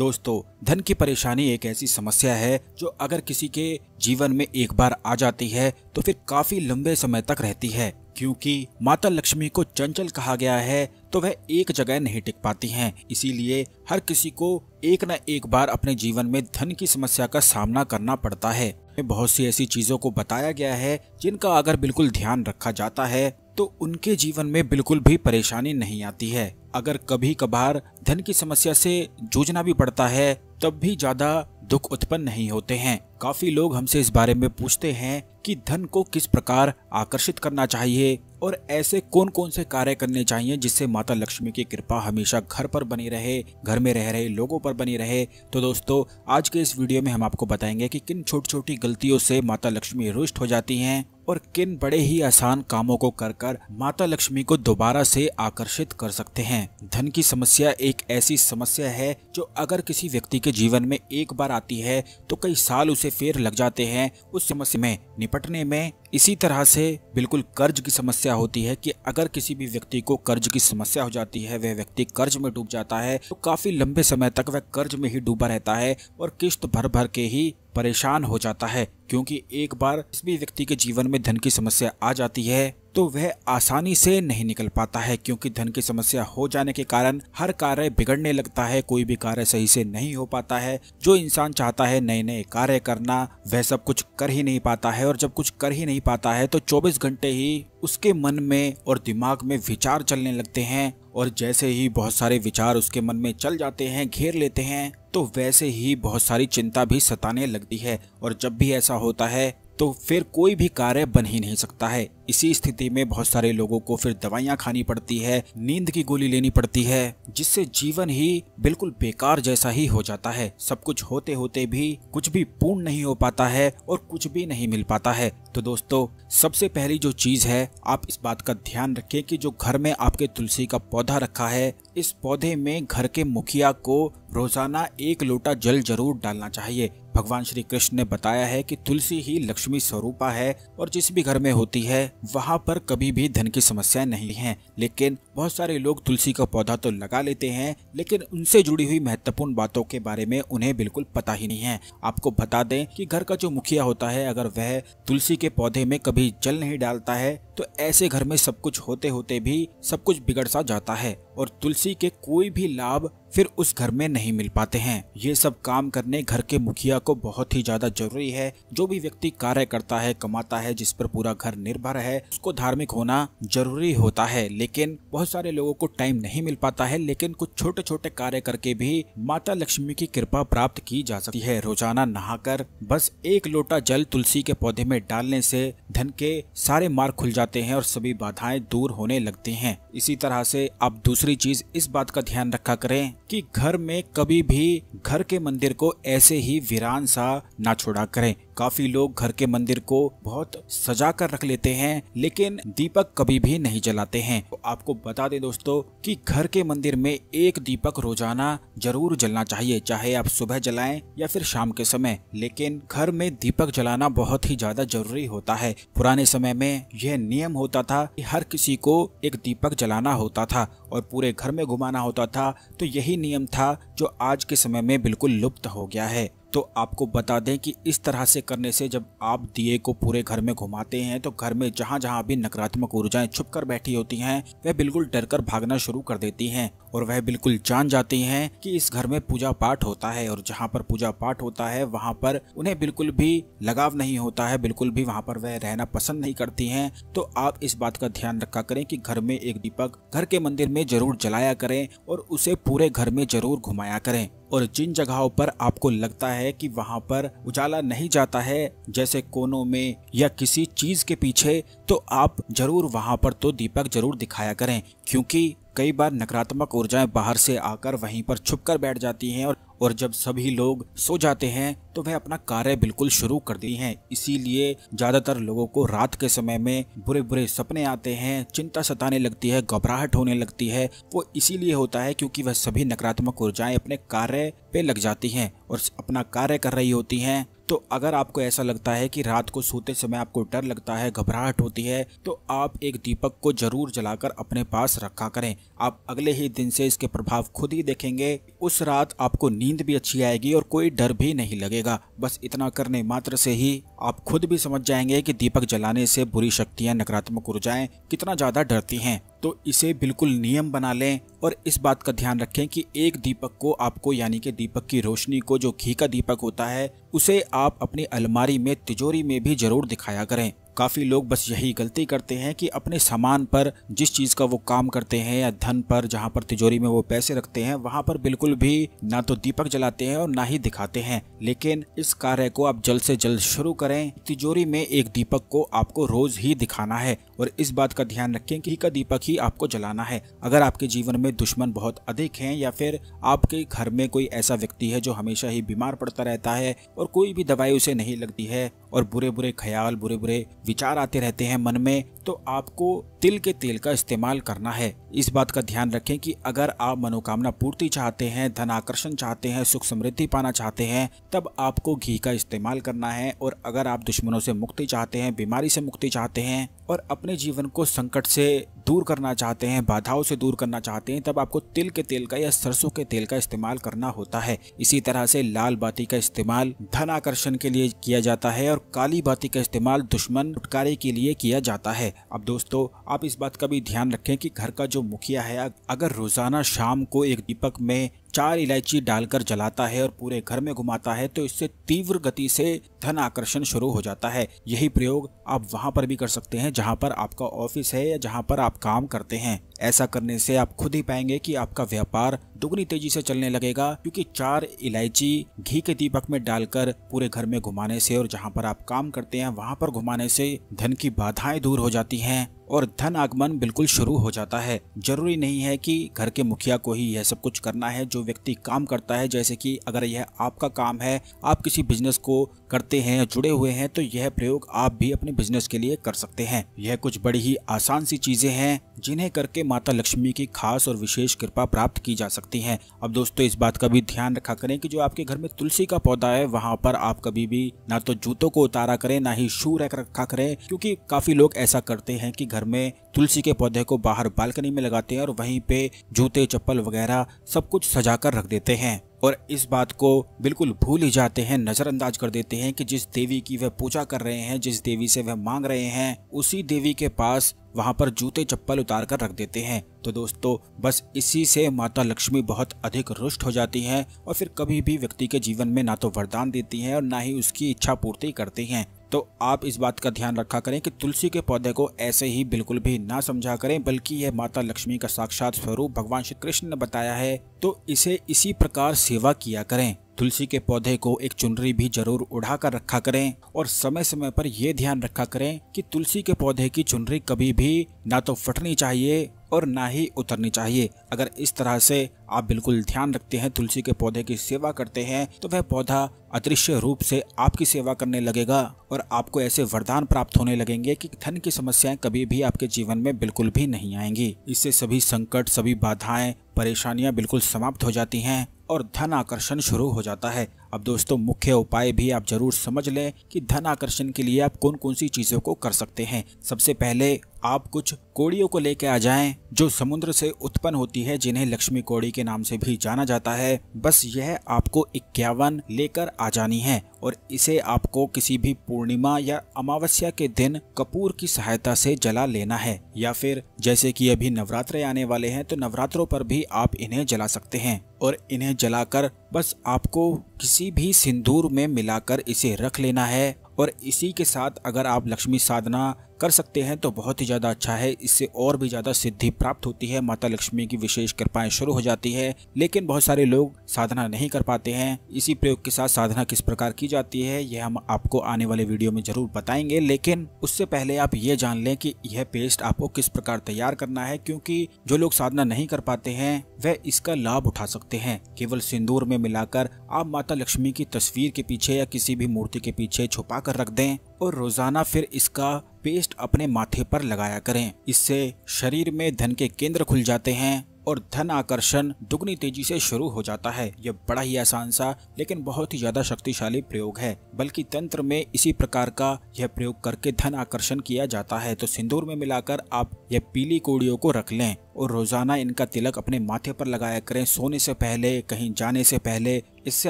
दोस्तों धन की परेशानी एक ऐसी समस्या है जो अगर किसी के जीवन में एक बार आ जाती है तो फिर काफी लंबे समय तक रहती है क्योंकि माता लक्ष्मी को चंचल कहा गया है तो वह एक जगह नहीं टिक पाती हैं इसीलिए हर किसी को एक न एक बार अपने जीवन में धन की समस्या का सामना करना पड़ता है बहुत सी ऐसी चीजों को बताया गया है जिनका अगर बिल्कुल ध्यान रखा जाता है तो उनके जीवन में बिल्कुल भी परेशानी नहीं आती है अगर कभी कभार धन की समस्या से जूझना भी पड़ता है तब भी ज्यादा दुख उत्पन्न नहीं होते हैं काफी लोग हमसे इस बारे में पूछते हैं कि धन को किस प्रकार आकर्षित करना चाहिए और ऐसे कौन कौन से कार्य करने चाहिए जिससे माता लक्ष्मी की कृपा हमेशा घर पर बनी रहे घर में रह रहे लोगों पर बनी रहे तो दोस्तों आज के इस वीडियो में हम आपको बताएंगे कि किन छोटी छोटी गलतियों से माता लक्ष्मी रुष्ट हो जाती हैं और किन बड़े ही आसान कामों को कर कर माता लक्ष्मी को दोबारा से आकर्षित कर सकते हैं धन की समस्या एक ऐसी समस्या है जो अगर किसी व्यक्ति के जीवन में एक बार आती है तो कई साल उसे फेर लग जाते हैं उस समस्या में निपटने में इसी तरह से बिल्कुल कर्ज की समस्या होती है कि अगर किसी भी व्यक्ति को कर्ज की समस्या हो जाती है वह व्यक्ति कर्ज में डूब जाता है तो काफी लंबे समय तक वह कर्ज में ही डूबा रहता है और किश्त भर भर के ही परेशान हो जाता है क्योंकि एक बार किसी भी व्यक्ति के जीवन में धन की समस्या आ जाती है तो वह आसानी से नहीं निकल पाता है क्योंकि धन की समस्या हो जाने के कारण हर कार्य बिगड़ने लगता है कोई भी कार्य सही से नहीं हो पाता है जो इंसान चाहता है नए नए कार्य करना वह सब कुछ कर ही नहीं पाता है और जब कुछ कर ही नहीं पाता है तो 24 घंटे ही उसके मन में और दिमाग में विचार चलने लगते हैं और जैसे ही बहुत सारे विचार उसके मन में चल जाते हैं घेर लेते हैं तो वैसे ही बहुत सारी चिंता भी सताने लगती है और जब भी ऐसा होता है तो फिर कोई भी कार्य बन ही नहीं सकता है इसी स्थिति में बहुत सारे लोगों को फिर दवाइयाँ खानी पड़ती है नींद की गोली लेनी पड़ती है जिससे जीवन ही बिल्कुल बेकार जैसा ही हो जाता है सब कुछ होते होते भी कुछ भी पूर्ण नहीं हो पाता है और कुछ भी नहीं मिल पाता है तो दोस्तों सबसे पहली जो चीज है आप इस बात का ध्यान रखें कि जो घर में आपके तुलसी का पौधा रखा है इस पौधे में घर के मुखिया को रोजाना एक लोटा जल जरूर डालना चाहिए भगवान श्री कृष्ण ने बताया है कि तुलसी ही लक्ष्मी स्वरूपा है और जिस भी घर में होती है वहाँ पर कभी भी धन की समस्या नहीं है लेकिन बहुत सारे लोग तुलसी का पौधा तो लगा लेते हैं लेकिन उनसे जुड़ी हुई महत्वपूर्ण बातों के बारे में उन्हें बिल्कुल पता ही नहीं है आपको बता दें कि घर का जो मुखिया होता है अगर वह तुलसी के पौधे में कभी जल नहीं डालता है तो ऐसे घर में सब कुछ होते होते भी सब कुछ बिगड़ सा जाता है और तुलसी के कोई भी लाभ फिर उस घर में नहीं मिल पाते हैं ये सब काम करने घर के मुखिया को बहुत ही ज्यादा जरूरी है जो भी व्यक्ति कार्य करता है कमाता है जिस पर पूरा घर निर्भर है उसको धार्मिक होना जरूरी होता है लेकिन बहुत सारे लोगों को टाइम नहीं मिल पाता है लेकिन कुछ छोटे छोटे कार्य करके भी माता लक्ष्मी की कृपा प्राप्त की जा सकती है रोजाना नहाकर बस एक लोटा जल तुलसी के पौधे में डालने से धन के सारे मार्ग खुल जाते हैं और सभी बाधाएं दूर होने लगती है इसी तरह से आप दूसरे दूसरी चीज इस बात का ध्यान रखा करें कि घर में कभी भी घर के मंदिर को ऐसे ही वीरान सा ना छोड़ा करें काफी लोग घर के मंदिर को बहुत सजा कर रख लेते हैं लेकिन दीपक कभी भी नहीं जलाते हैं तो आपको बता दें दोस्तों कि घर के मंदिर में एक दीपक रोजाना जरूर जलना चाहिए चाहे आप सुबह जलाएं या फिर शाम के समय लेकिन घर में दीपक जलाना बहुत ही ज्यादा जरूरी होता है पुराने समय में यह नियम होता था कि हर किसी को एक दीपक जलाना होता था और पूरे घर में घुमाना होता था तो यही नियम था जो आज के समय में बिल्कुल लुप्त हो गया है तो आपको बता दें कि इस तरह से करने से जब आप दिए को पूरे घर में घुमाते हैं तो घर में जहाँ जहाँ भी नकारात्मक ऊर्जाएं छुप कर बैठी होती हैं वह बिल्कुल डर कर भागना शुरू कर देती हैं और वह बिल्कुल जान जाती हैं कि इस घर में पूजा पाठ होता है और जहाँ पर पूजा पाठ होता है वहाँ पर उन्हें बिल्कुल भी लगाव नहीं होता है बिल्कुल भी वहाँ पर वह रहना पसंद नहीं करती है तो आप इस बात का ध्यान रखा करें कि घर में एक दीपक घर के मंदिर में जरूर जलाया करें और उसे पूरे घर में जरूर घुमाया करें और जिन जगहों पर आपको लगता है कि वहाँ पर उजाला नहीं जाता है जैसे कोनों में या किसी चीज के पीछे तो आप जरूर वहाँ पर तो दीपक जरूर दिखाया करें क्योंकि कई बार नकारात्मक ऊर्जाएं बाहर से आकर वहीं पर छुप कर बैठ जाती हैं और और जब सभी लोग सो जाते हैं तो वह अपना कार्य बिल्कुल शुरू कर दी हैं इसीलिए ज्यादातर लोगों को रात के समय में बुरे बुरे सपने आते हैं चिंता सताने लगती है घबराहट होने लगती है वो इसीलिए होता है क्योंकि वह सभी नकारात्मक ऊर्जाएं अपने कार्य पे लग जाती हैं और अपना कार्य कर रही होती हैं तो अगर आपको ऐसा लगता है कि रात को सोते समय आपको डर लगता है घबराहट होती है तो आप एक दीपक को जरूर जलाकर अपने पास रखा करें आप अगले ही दिन से इसके प्रभाव खुद ही देखेंगे उस रात आपको नींद भी अच्छी आएगी और कोई डर भी नहीं लगेगा बस इतना करने मात्र से ही आप खुद भी समझ जाएंगे कि दीपक जलाने से बुरी शक्तियां नकारात्मक ऊर्जाएं कितना ज्यादा डरती हैं तो इसे बिल्कुल नियम बना लें और इस बात का ध्यान रखें कि एक दीपक को आपको यानी कि दीपक की रोशनी को जो घी का दीपक होता है उसे आप अपनी अलमारी में तिजोरी में भी जरूर दिखाया करें काफ़ी लोग बस यही गलती करते हैं कि अपने सामान पर जिस चीज़ का वो काम करते हैं या धन पर जहाँ पर तिजोरी में वो पैसे रखते हैं वहाँ पर बिल्कुल भी ना तो दीपक जलाते हैं और ना ही दिखाते हैं लेकिन इस कार्य को आप जल्द से जल्द शुरू करें तिजोरी में एक दीपक को आपको रोज ही दिखाना है और इस बात का ध्यान रखें कि का दीपक ही आपको जलाना है अगर आपके जीवन में दुश्मन बहुत अधिक हैं या फिर आपके घर में कोई ऐसा व्यक्ति है जो हमेशा ही बीमार पड़ता रहता है और कोई भी दवाई उसे नहीं लगती है और बुरे बुरे ख्याल बुरे बुरे विचार आते रहते हैं मन में तो आपको तिल के तेल का इस्तेमाल करना है इस बात का ध्यान रखें कि अगर आप मनोकामना पूर्ति चाहते हैं धन आकर्षण चाहते हैं सुख समृद्धि पाना चाहते हैं तब आपको घी का इस्तेमाल करना है और अगर आप दुश्मनों से मुक्ति चाहते हैं बीमारी से मुक्ति चाहते हैं और अपने जीवन को संकट से दूर करना चाहते हैं बाधाओं से दूर करना चाहते हैं तब आपको तिल के तेल का या सरसों के तेल का इस्तेमाल करना होता है इसी तरह से लाल बाती का इस्तेमाल धन आकर्षण के लिए किया जाता है और काली बाती का इस्तेमाल दुश्मन छुटकारे के लिए किया जाता है अब दोस्तों आप इस बात का भी ध्यान रखें कि घर का जो मुखिया है अगर रोज़ाना शाम को एक दीपक में चार इलायची डालकर जलाता है और पूरे घर में घुमाता है तो इससे तीव्र गति से धन आकर्षण शुरू हो जाता है यही प्रयोग आप वहां पर भी कर सकते हैं जहां पर आपका ऑफिस है या जहां पर आप काम करते हैं ऐसा करने से आप खुद ही पाएंगे कि आपका व्यापार दुगनी तेजी से चलने लगेगा क्योंकि चार इलायची घी के दीपक में डालकर पूरे घर में घुमाने से और जहाँ पर आप काम करते हैं वहाँ पर घुमाने से धन की बाधाएं दूर हो जाती हैं और धन आगमन बिल्कुल शुरू हो जाता है जरूरी नहीं है कि घर के मुखिया को ही यह सब कुछ करना है जो व्यक्ति काम करता है जैसे कि अगर यह आपका काम है आप किसी बिजनेस को करते हैं जुड़े हुए हैं तो यह प्रयोग आप भी अपने बिजनेस के लिए कर सकते हैं यह कुछ बड़ी ही आसान सी चीजें हैं जिन्हें करके माता लक्ष्मी की खास और विशेष कृपा प्राप्त की जा सकती है अब दोस्तों इस बात का भी ध्यान रखा करें कि जो आपके घर में तुलसी का पौधा है वहाँ पर आप कभी भी ना तो जूतों को उतारा करें ना ही शू रख रखा करें क्योंकि काफी लोग ऐसा करते हैं कि घर घर में तुलसी के पौधे को बाहर बालकनी में लगाते हैं और वहीं पे जूते चप्पल वगैरह सब कुछ सजा कर रख देते हैं और इस बात को बिल्कुल भूल ही जाते हैं नज़रअंदाज कर देते हैं कि जिस देवी की वह पूजा कर रहे हैं जिस देवी से वह मांग रहे हैं उसी देवी के पास वहां पर जूते चप्पल उतार कर रख देते हैं तो दोस्तों बस इसी से माता लक्ष्मी बहुत अधिक रुष्ट हो जाती हैं और फिर कभी भी व्यक्ति के जीवन में ना तो वरदान देती हैं और ना ही उसकी इच्छा पूर्ति करती हैं तो आप इस बात का ध्यान रखा करें कि तुलसी के पौधे को ऐसे ही बिल्कुल भी ना समझा करें बल्कि यह माता लक्ष्मी का साक्षात स्वरूप भगवान श्री कृष्ण ने बताया है तो इसे इसी प्रकार सेवा किया करें तुलसी के पौधे को एक चुनरी भी जरूर उड़ा कर रखा करें और समय समय पर यह ध्यान रखा करें कि तुलसी के पौधे की चुनरी कभी भी ना तो फटनी चाहिए और ना ही उतरनी चाहिए अगर इस तरह से आप बिल्कुल ध्यान रखते हैं तुलसी के पौधे की सेवा करते हैं तो वह पौधा अदृश्य रूप से आपकी सेवा करने लगेगा और आपको ऐसे वरदान प्राप्त होने लगेंगे कि धन की समस्याएं कभी भी आपके जीवन में बिल्कुल भी नहीं आएंगी इससे सभी संकट सभी बाधाएं परेशानियां बिल्कुल समाप्त हो जाती हैं और धन आकर्षण शुरू हो जाता है अब दोस्तों मुख्य उपाय भी आप जरूर समझ लें कि धन आकर्षण के लिए आप कौन कौन सी चीज़ों को कर सकते हैं सबसे पहले आप कुछ कोड़ियों को लेकर आ जाएं जो समुद्र से उत्पन्न होती है जिन्हें लक्ष्मी कोड़ी के नाम से भी जाना जाता है बस यह आपको इक्यावन लेकर आ जानी है और इसे आपको किसी भी पूर्णिमा या अमावस्या के दिन कपूर की सहायता से जला लेना है या फिर जैसे कि अभी नवरात्र आने वाले हैं तो नवरात्रों पर भी आप इन्हें जला सकते हैं और इन्हें जलाकर बस आपको किसी भी सिंदूर में मिलाकर इसे रख लेना है और इसी के साथ अगर आप लक्ष्मी साधना कर सकते हैं तो बहुत ही ज़्यादा अच्छा है इससे और भी ज़्यादा सिद्धि प्राप्त होती है माता लक्ष्मी की विशेष कृपाएं शुरू हो जाती है लेकिन बहुत सारे लोग साधना नहीं कर पाते हैं इसी प्रयोग के साथ साधना किस प्रकार की जाती है यह हम आपको आने वाले वीडियो में जरूर बताएंगे लेकिन उससे पहले आप ये जान लें कि यह पेस्ट आपको किस प्रकार तैयार करना है क्योंकि जो लोग साधना नहीं कर पाते हैं वह इसका लाभ उठा सकते हैं केवल सिंदूर में मिलाकर आप माता लक्ष्मी की तस्वीर के पीछे या किसी भी मूर्ति के पीछे छुपा कर रख दें और रोजाना फिर इसका पेस्ट पेस्ट अपने माथे पर लगाया करें इससे शरीर में धन के केंद्र खुल जाते हैं और धन आकर्षण दुगनी तेजी से शुरू हो जाता है यह बड़ा ही आसान सा लेकिन बहुत ही ज्यादा शक्तिशाली प्रयोग है बल्कि तंत्र में इसी प्रकार का यह प्रयोग करके धन आकर्षण किया जाता है तो सिंदूर में मिलाकर आप यह पीली कोड़ियों को रख लें और रोज़ाना इनका तिलक अपने माथे पर लगाया करें सोने से पहले कहीं जाने से पहले इससे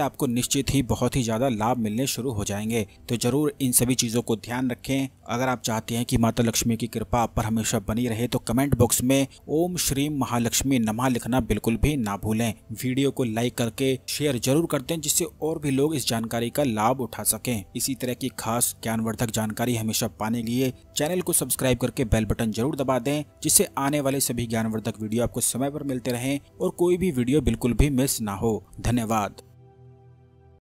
आपको निश्चित ही बहुत ही ज़्यादा लाभ मिलने शुरू हो जाएंगे तो ज़रूर इन सभी चीज़ों को ध्यान रखें अगर आप चाहते हैं कि माता लक्ष्मी की कृपा आप पर हमेशा बनी रहे तो कमेंट बॉक्स में ओम श्री महालक्ष्मी नमा लिखना बिल्कुल भी ना भूलें वीडियो को लाइक करके शेयर जरूर कर दें जिससे और भी लोग इस जानकारी का लाभ उठा सकें इसी तरह की खास ज्ञानवर्धक जानकारी हमेशा पाने के लिए चैनल को सब्सक्राइब करके बेल बटन जरूर दबा दें जिससे आने वाले सभी ज्ञानवर्धक तक वीडियो आपको समय पर मिलते रहें और कोई भी वीडियो बिल्कुल भी मिस ना हो धन्यवाद